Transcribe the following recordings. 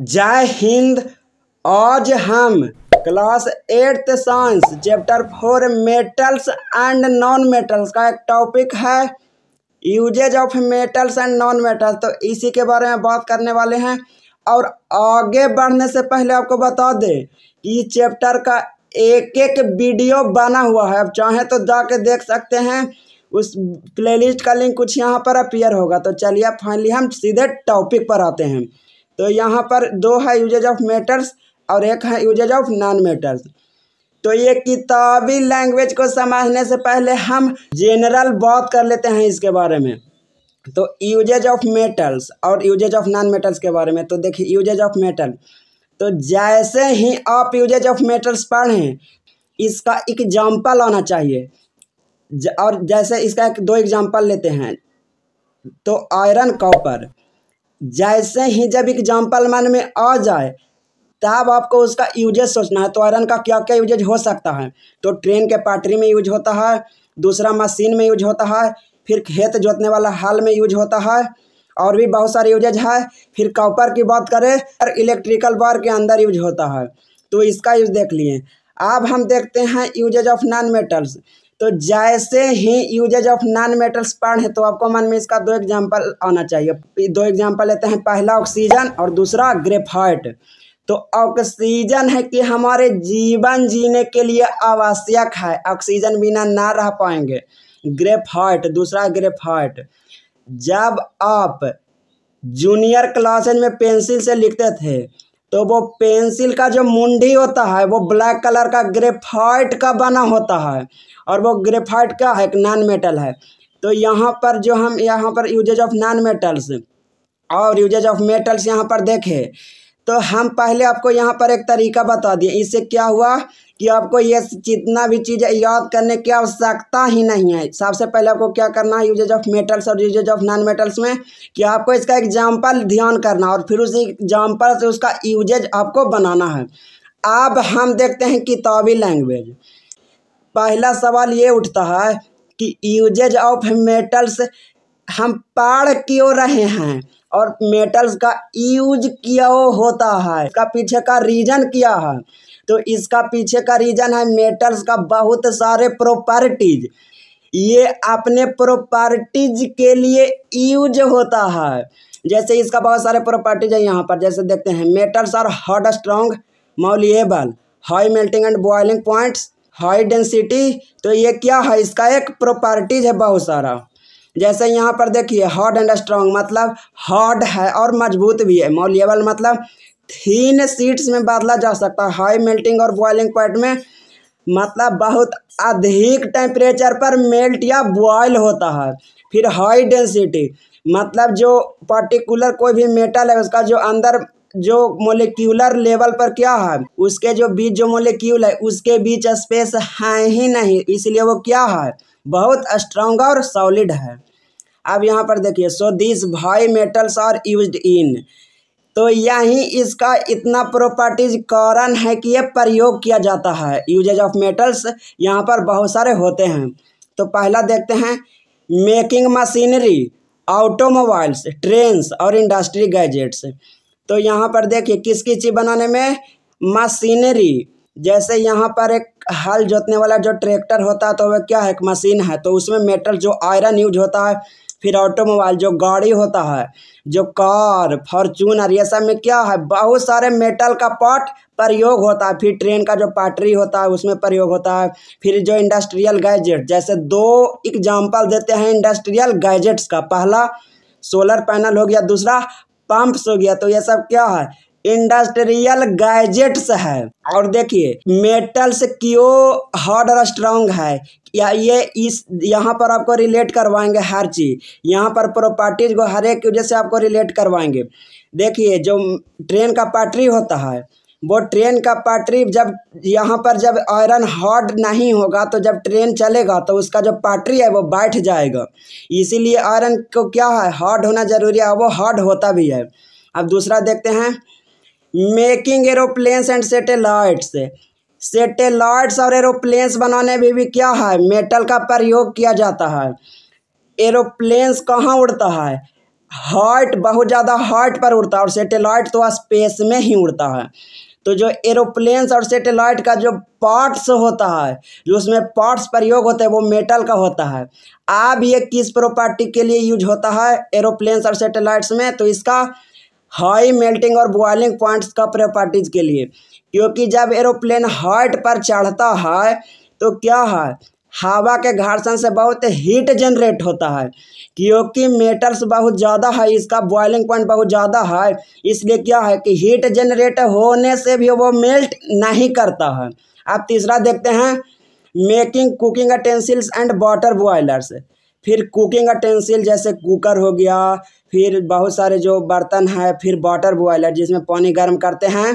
जय हिंद आज हम class eighth science chapter four metals and non metals का एक टॉपिक है uses of metals and non metals तो इसी के बारे में बात करने वाले हैं और आगे बढ़ने से पहले आपको बता दें कि चैप्टर का एक एक वीडियो बना हुआ है आप चाहें तो जाके देख सकते हैं उस प्लेलिस्ट का लिंक कुछ यहाँ पर अपियर होगा तो चलिए फाइनली हम सीधे टॉपिक पर आते हैं तो यहाँ पर दो है यूजेज ऑफ मैटर्स और एक है यूजेज ऑफ नॉन मैटर्स तो ये किताबी लैंग्वेज को समझने से पहले हम जनरल बात कर लेते हैं इसके बारे में तो यूजेज ऑफ मेटल्स और यूजेज ऑफ नॉन मेटल्स के बारे में तो देखिए यूजेज ऑफ मेटल तो जैसे ही आप यूजेज ऑफ मेटल्स पढ़ें इसका एग्जाम्पल आना चाहिए और जैसे इसका एक दो एग्जाम्पल लेते हैं तो आयरन कॉपर जैसे ही जब एग्जाम्पल मन में आ जाए तब आपको उसका यूजेज सोचना है तो आयरन का क्या क्या यूजेज हो सकता है तो ट्रेन के पटरी में यूज होता है दूसरा मशीन में यूज होता है फिर खेत जोतने वाला हाल में यूज होता है और भी बहुत सारे यूजेज है फिर कॉपर की बात करें और इलेक्ट्रिकल बार के अंदर यूज होता है तो इसका यूज देख लिए अब हम देखते हैं यूजेज ऑफ नॉन मेटल्स तो जैसे ही यूजेज ऑफ नॉन मेटल्स पर्ण है तो आपको मन में इसका दो एग्जाम्पल आना चाहिए दो एग्जाम्पल लेते हैं पहला ऑक्सीजन और दूसरा ग्रेफाइट तो ऑक्सीजन है कि हमारे जीवन जीने के लिए आवश्यक है ऑक्सीजन बिना ना रह पाएंगे ग्रेफाइट दूसरा ग्रेफाइट जब आप जूनियर क्लासेज में पेंसिल से लिखते थे तो वो पेंसिल का जो मुंडी होता है वो ब्लैक कलर का ग्रेफाइट का बना होता है और वो ग्रेफाइट का है नॉन मेटल है तो यहाँ पर जो हम यहाँ पर यूजेज ऑफ नॉन मेटल्स और यूजेज ऑफ मेटल्स यहाँ पर देखें तो हम पहले आपको यहाँ पर एक तरीका बता दिए इससे क्या हुआ कि आपको ये जितना भी चीज़ें याद करने की आवश्यकता ही नहीं है सबसे पहले आपको क्या करना है यूजेज ऑफ मेटल्स और यूजेज ऑफ नॉन मेटल्स में कि आपको इसका एग्जाम्पल ध्यान करना और फिर उस एग्जाम्पल से उसका यूजेज आपको बनाना है अब हम देखते हैं किताबी लैंग्वेज पहला सवाल ये उठता है कि यूजेज ऑफ मेटल्स हम पढ़ क्यों रहे हैं और मेटल्स का यूज किया होता है इसका पीछे का रीजन क्या है तो इसका पीछे का रीजन है मेटल्स का बहुत सारे प्रॉपर्टीज ये अपने प्रॉपर्टीज के लिए यूज होता है जैसे इसका बहुत सारे प्रॉपर्टीज है यहाँ पर जैसे देखते हैं metals are hard strong malleable high melting and boiling points high density तो ये क्या है इसका एक प्रॉपर्टीज है बहुत सारा जैसे यहाँ पर देखिए हॉट एंड स्ट्रांग मतलब हॉर्ड है और मजबूत भी है मोलियबल मतलब थीन सीट्स में बदला जा सकता है हाई मेल्टिंग और बॉइलिंग पॉइंट में मतलब बहुत अधिक टेम्परेचर पर मेल्ट या बॉयल होता है फिर हाई डेंसिटी मतलब जो पर्टिकुलर कोई भी मेटल है उसका जो अंदर जो मोलिक्यूलर लेवल पर क्या है उसके जो बीच जो मोलिक्यूल है उसके बीच स्पेस है ही नहीं इसलिए वो क्या है बहुत स्ट्रांग और सॉलिड है अब यहाँ पर देखिए सो दिस भाई मेटल्स आर यूज इन तो यही इसका इतना प्रॉपर्टीज कारण है कि यह प्रयोग किया जाता है यूजेज ऑफ मेटल्स यहाँ पर बहुत सारे होते हैं तो पहला देखते हैं मेकिंग मशीनरी ऑटोमोबाइल्स ट्रेन्स और इंडस्ट्री गैजेट्स तो यहाँ पर देखिए किस किस चीज़ बनाने में मशीनरी जैसे यहाँ पर एक हल जोतने वाला जो ट्रैक्टर होता है तो वह क्या है एक मशीन है तो उसमें मेटल जो आयरन यूज होता है फिर ऑटोमोबाइल जो गाड़ी होता है जो कार फॉर्चूनर ये सब में क्या है बहुत सारे मेटल का पार्ट प्रयोग होता है फिर ट्रेन का जो पटरी होता है उसमें प्रयोग होता है फिर जो इंडस्ट्रियल गैजेट जैसे दो एग्जाम्पल देते हैं इंडस्ट्रियल गैजेट्स का पहला सोलर पैनल हो गया दूसरा पंप्स हो गया तो यह सब क्या है इंडस्ट्रियल गैजेट्स है और देखिए मेटल्स क्यो हार्ड और स्ट्रांग है या ये इस यहाँ पर आपको रिलेट करवाएंगे हर चीज़ यहाँ पर प्रॉपर्टीज को हर एक वजह से आपको रिलेट करवाएंगे देखिए जो ट्रेन का पटरी होता है वो ट्रेन का पटरी जब यहाँ पर जब आयरन हॉट नहीं होगा तो जब ट्रेन चलेगा तो उसका जो पटरी है वो बैठ जाएगा इसीलिए आयरन को क्या है हॉट होना जरूरी है वो हॉट होता भी है अब दूसरा देखते हैं making aeroplanes and satellites satellites और एरोप्लेन्स बनाने में भी क्या है मेटल का प्रयोग किया जाता है एरोप्लेन्स कहाँ उड़ता है हार्ट बहुत ज़्यादा हार्ट पर उड़ता है और सेटेलाइट तो स्पेस में ही उड़ता है तो जो एरोप्लेन्स और सेटेलाइट का जो पार्ट्स होता है जो उसमें पार्ट्स प्रयोग होते हैं वो मेटल का होता है अब ये किस प्रॉपर्टी के लिए यूज होता है एरोप्लेन्स और सेटेलाइट्स में तो इसका हाई मेल्टिंग और बॉइलिंग पॉइंट्स का प्रॉपर्टीज के लिए क्योंकि जब एरोप्लेन हाइट पर चढ़ता है तो क्या है हवा के घर्षण से बहुत हीट जनरेट होता है क्योंकि मेटल्स बहुत ज़्यादा है इसका बॉइलिंग पॉइंट बहुत ज़्यादा है इसलिए क्या है कि हीट जनरेट होने से भी वो मेल्ट नहीं करता है अब तीसरा देखते हैं making cooking utensils and water boilers फिर कुकिंग अटेंसिल जैसे कुकर हो गया फिर बहुत सारे जो बर्तन है फिर वाटर बॉयलर जिसमें पानी गर्म करते हैं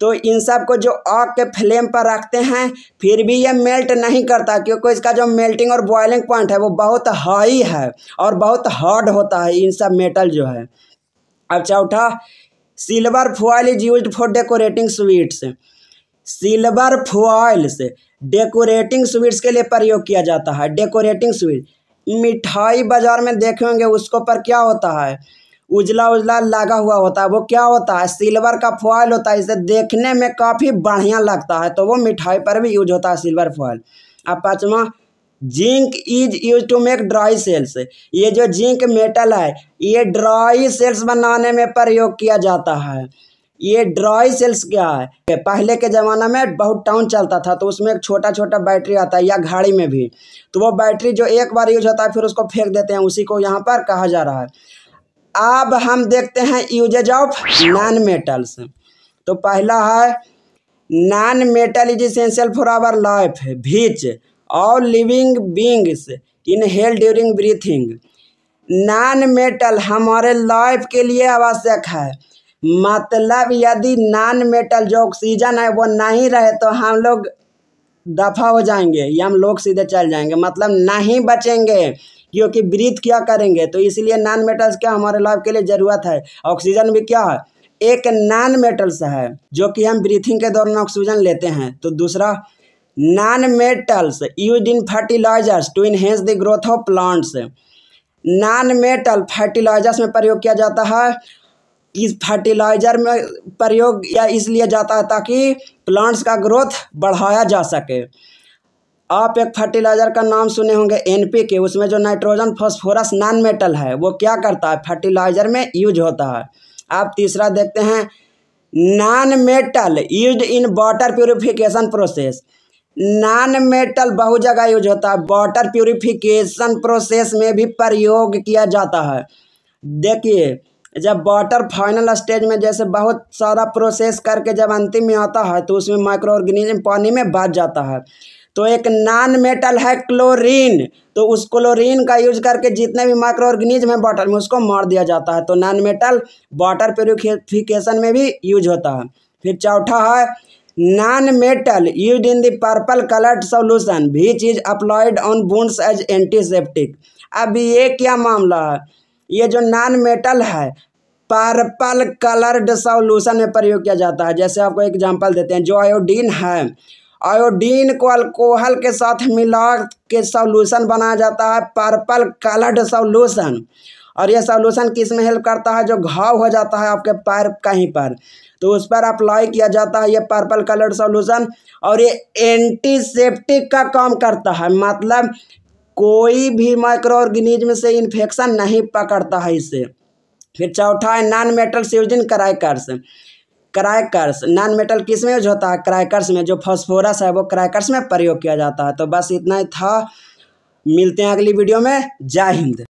तो इन सब को जो आग के फ्लेम पर रखते हैं फिर भी ये मेल्ट नहीं करता क्योंकि इसका जो मेल्टिंग और बॉइलिंग पॉइंट है वो बहुत हाई है और बहुत हार्ड होता है इन सब मेटल जो है अब चौथा silver foil is use for decorating sweets silver foils decorating sweets के लिए प्रयोग किया जाता है डेकोरेटिंग स्वीट मिठाई बाज़ार में देखेंगे उसको पर क्या होता है उजला उजला लगा हुआ होता है वो क्या होता है सिल्वर का फॉयल होता है इसे देखने में काफ़ी बढ़िया लगता है तो वो मिठाई पर भी यूज होता है सिल्वर फॉयल अब पाँचवा zinc is use to make dry cells ये जो जिंक मेटल है ये ड्राई सेल्स बनाने में प्रयोग किया जाता है ये ड्रॉय सेल्स क्या है पहले के ज़माना में बहुत टाउन चलता था तो उसमें एक छोटा छोटा बैटरी आता है या घाड़ी में भी तो वो बैटरी जो एक बार यूज होता है फिर उसको फेंक देते हैं उसी को यहाँ पर कहा जा रहा है अब हम देखते हैं यूजेज ऑफ नॉन मेटल्स तो पहला है non metal is essential for our life which all living beings inhale during breathing non metal हमारे लाइफ के लिए आवश्यक है मतलब यदि नॉन मेटल जो ऑक्सीजन है वो नहीं रहे तो हम लोग दफा हो जाएंगे या हम लोग सीधे चल जाएंगे मतलब नहीं बचेंगे क्योंकि ब्रीथ क्या करेंगे तो इसलिए नॉन मेटल्स क्या हमारे लाभ के लिए ज़रूरत है ऑक्सीजन भी क्या है एक नॉन मेटल्स है जो कि हम ब्रीथिंग के दौरान ऑक्सीजन लेते हैं तो दूसरा non metals use in fertilisers to enhance the growth of plants non metal fertilisers में प्रयोग किया जाता है इस फर्टिलाइजर में प्रयोग या इसलिए जाता है ताकि प्लांट्स का ग्रोथ बढ़ाया जा सके आप एक फर्टिलाइज़र का नाम सुने होंगे एन के उसमें जो नाइट्रोजन फॉस्फोरस नॉन मेटल है वो क्या करता है फर्टिलाइज़र में यूज होता है आप तीसरा देखते हैं non metal use in water purification process non metal बहुत जगह यूज होता है वाटर प्योरीफिकेशन प्रोसेस में भी प्रयोग किया जाता है देखिए जब वाटर फाइनल स्टेज में जैसे बहुत सारा प्रोसेस करके जब अंतिम में आता है तो उसमें माइक्रो ऑर्गेनिज्म पानी में बच जाता है तो एक नॉन मेटल है क्लोरीन तो उस क्लोरीन का यूज करके जितने भी माइक्रो ऑर्गेनिज्म है वाटर में उसको मार दिया जाता है तो नॉन मेटल वाटर प्योरिफिकेशन में भी यूज होता है फिर चौथा है नॉन मेटल यूज इन दर्पल पर्पल कलर्ड सोल्यूशन भी चीज अप्लाइड ऑन बूंस एज एंटीसेप्टिक अब ये क्या मामला है ये जो नॉन मेटल है पर्पल कलर्ड सॉल्यूशन में प्रयोग किया जाता है जैसे आपको एग्जांपल देते हैं जो आयोडीन है आयोडीन को अल्कोहल के साथ मिला के सॉल्यूशन बनाया जाता है पर्पल कलर्ड सॉल्यूशन और यह सॉल्यूशन किस में हेल्प करता है जो घाव हो जाता है आपके पैर कहीं पर तो उस पर अप्लाई किया जाता है ये पर्पल कलर्ड सॉल्यूशन और ये एंटीसेप्टिक का काम करता है मतलब कोई भी माइक्रो ऑर्गेनिज्म से इन्फेक्शन नहीं पकड़ता है इससे फिर चौथा है non metal used in crackers crackers non metal किस में यूज होता है क्राइकर्स में जो फॉस्फोरस है वो क्राइकर्स में प्रयोग किया जाता है तो बस इतना ही था मिलते हैं अगली वीडियो में जय हिंद